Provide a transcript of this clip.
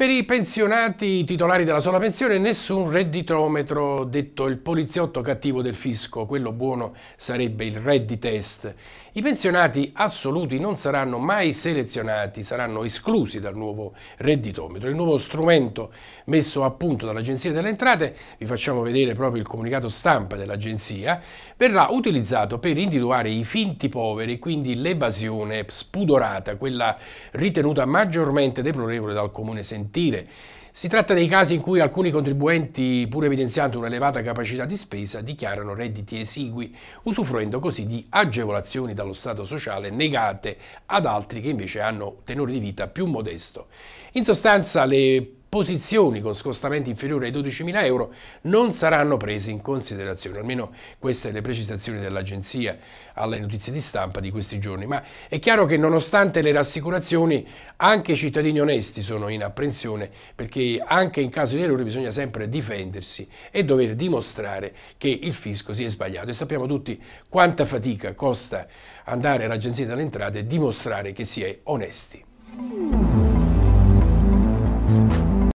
Per i pensionati titolari della sola pensione nessun redditometro, detto il poliziotto cattivo del fisco, quello buono sarebbe il redditest. I pensionati assoluti non saranno mai selezionati, saranno esclusi dal nuovo redditometro, il nuovo strumento messo a punto dall'Agenzia delle Entrate, vi facciamo vedere proprio il comunicato stampa dell'Agenzia, verrà utilizzato per individuare i finti poveri, quindi l'evasione spudorata, quella ritenuta maggiormente deplorevole dal comune sentito consentire. Si tratta dei casi in cui alcuni contribuenti, pur evidenziando un'elevata capacità di spesa, dichiarano redditi esigui, usufruendo così di agevolazioni dallo Stato sociale negate ad altri che invece hanno tenore di vita più modesto. In sostanza le posizioni con scostamenti inferiori ai 12.000 euro non saranno prese in considerazione, almeno queste le precisazioni dell'agenzia alle notizie di stampa di questi giorni, ma è chiaro che nonostante le rassicurazioni anche i cittadini onesti sono in apprensione perché anche in caso di errore bisogna sempre difendersi e dover dimostrare che il fisco si è sbagliato e sappiamo tutti quanta fatica costa andare all'agenzia delle entrate e dimostrare che si è onesti.